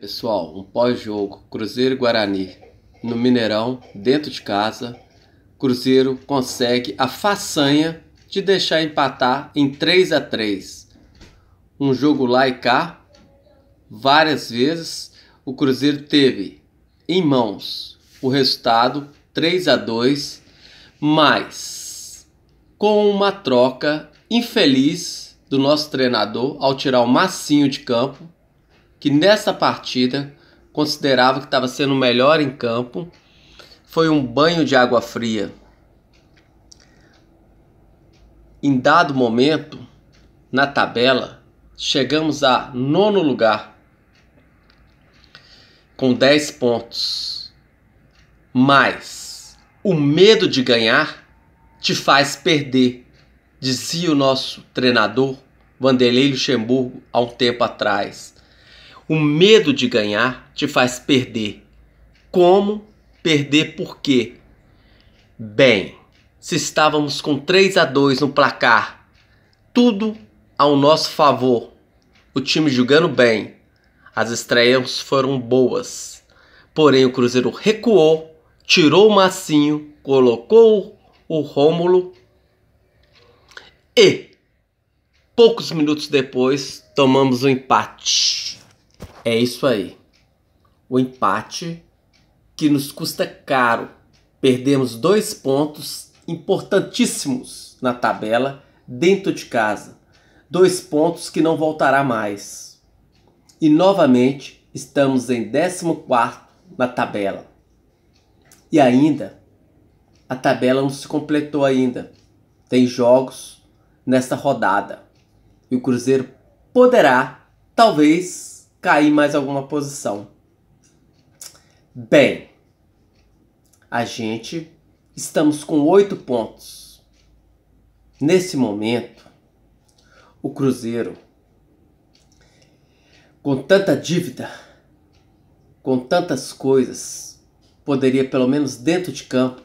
pessoal, um pós-jogo Cruzeiro Guarani no Mineirão, dentro de casa. Cruzeiro consegue a façanha de deixar empatar em 3 a 3. Um jogo lá e cá, várias vezes o Cruzeiro teve em mãos o resultado 3 a 2, mas com uma troca infeliz do nosso treinador ao tirar o Massinho de campo que nessa partida considerava que estava sendo o melhor em campo. Foi um banho de água fria. Em dado momento, na tabela, chegamos a nono lugar, com 10 pontos. Mas o medo de ganhar te faz perder, dizia o nosso treinador Vanderlei Luxemburgo há um tempo atrás. O medo de ganhar te faz perder. Como? Perder por quê? Bem, se estávamos com 3 a 2 no placar, tudo ao nosso favor. O time jogando bem. As estreias foram boas. Porém, o Cruzeiro recuou, tirou o Massinho, colocou o Rômulo e poucos minutos depois tomamos o um empate. É isso aí. O empate que nos custa caro. Perdemos dois pontos importantíssimos na tabela dentro de casa. Dois pontos que não voltará mais. E novamente estamos em 14 na tabela. E ainda a tabela não se completou ainda. Tem jogos nesta rodada. E o Cruzeiro poderá, talvez, cair mais alguma posição. Bem, a gente estamos com oito pontos. Nesse momento, o Cruzeiro, com tanta dívida, com tantas coisas, poderia, pelo menos dentro de campo,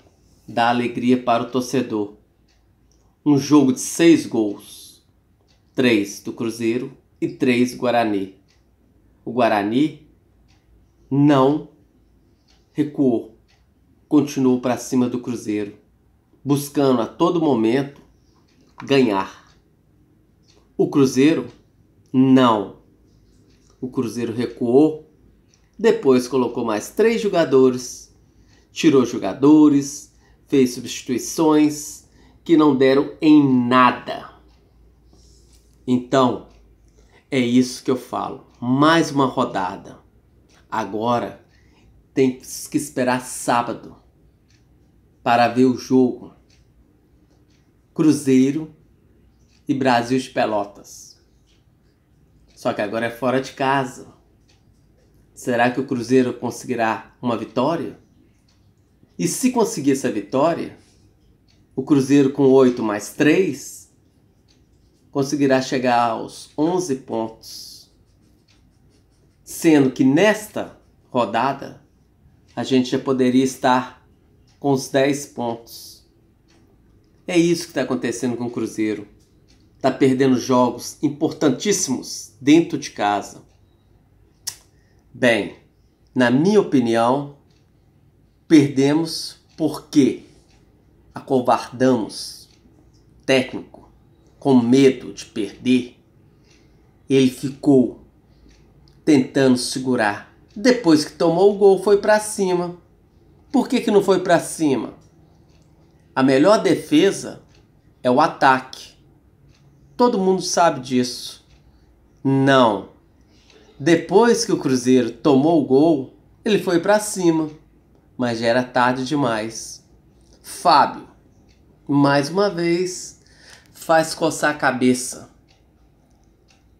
dar alegria para o torcedor. Um jogo de seis gols: três do Cruzeiro e três do Guarani o Guarani não recuou, continuou para cima do Cruzeiro, buscando a todo momento ganhar. O Cruzeiro não. O Cruzeiro recuou, depois colocou mais três jogadores, tirou jogadores, fez substituições que não deram em nada. Então, é isso que eu falo mais uma rodada. Agora tem que esperar sábado para ver o jogo Cruzeiro e Brasil de Pelotas. Só que agora é fora de casa. Será que o Cruzeiro conseguirá uma vitória? E se conseguir essa vitória, o Cruzeiro com 8 mais 3 conseguirá chegar aos 11 pontos Sendo que nesta rodada a gente já poderia estar com os 10 pontos. É isso que está acontecendo com o Cruzeiro. Está perdendo jogos importantíssimos dentro de casa. Bem, na minha opinião, perdemos porque acovardamos técnico com medo de perder. Ele ficou tentando segurar. Depois que tomou o gol, foi para cima. Por que, que não foi para cima? A melhor defesa é o ataque. Todo mundo sabe disso. Não. Depois que o Cruzeiro tomou o gol, ele foi para cima, mas já era tarde demais. Fábio, mais uma vez, faz coçar a cabeça.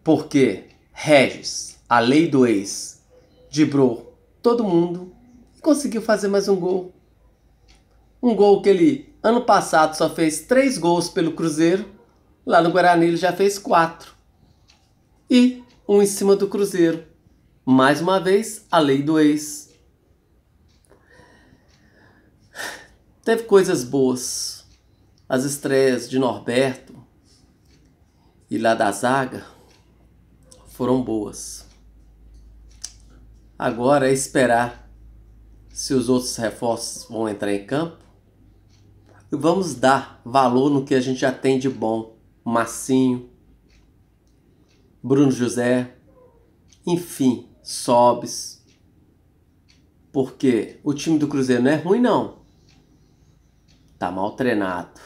Por quê? Regis, a lei do ex Dibrou todo mundo e conseguiu fazer mais um gol. Um gol que ele, ano passado, só fez três gols pelo Cruzeiro. Lá no Guarani ele já fez quatro. E um em cima do Cruzeiro. Mais uma vez, a lei do ex. Teve coisas boas. As estreias de Norberto e lá da zaga foram boas. Agora é esperar se os outros reforços vão entrar em campo. E vamos dar valor no que a gente já tem de bom. Massinho, Bruno José, enfim, Sobes. Porque o time do Cruzeiro não é ruim, não. Tá mal treinado.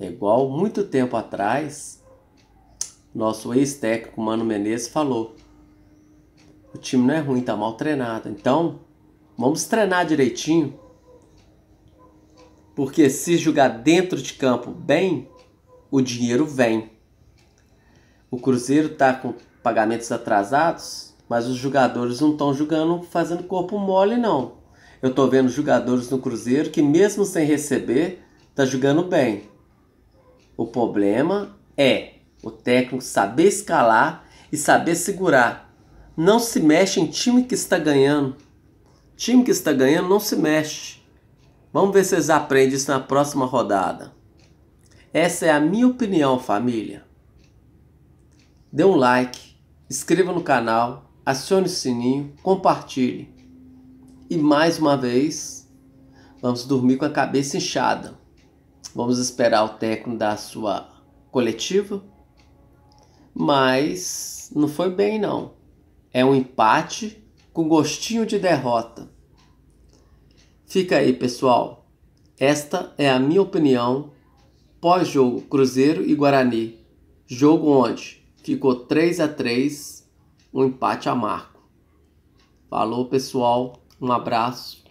É igual muito tempo atrás, nosso ex-técnico Mano Menezes falou. O time não é ruim, tá mal treinado. Então, vamos treinar direitinho. Porque se jogar dentro de campo bem, o dinheiro vem. O Cruzeiro tá com pagamentos atrasados, mas os jogadores não estão jogando fazendo corpo mole não. Eu tô vendo jogadores no Cruzeiro que mesmo sem receber, tá jogando bem. O problema é o técnico saber escalar e saber segurar não se mexe em time que está ganhando. Time que está ganhando não se mexe. Vamos ver se eles aprendem isso na próxima rodada. Essa é a minha opinião, família. Dê um like, inscreva no canal, acione o sininho, compartilhe. E mais uma vez, vamos dormir com a cabeça inchada. Vamos esperar o técnico da sua coletiva. Mas não foi bem não. É um empate com gostinho de derrota. Fica aí, pessoal. Esta é a minha opinião pós-jogo Cruzeiro e Guarani. Jogo onde ficou 3 a 3, um empate a marco. Falou, pessoal. Um abraço.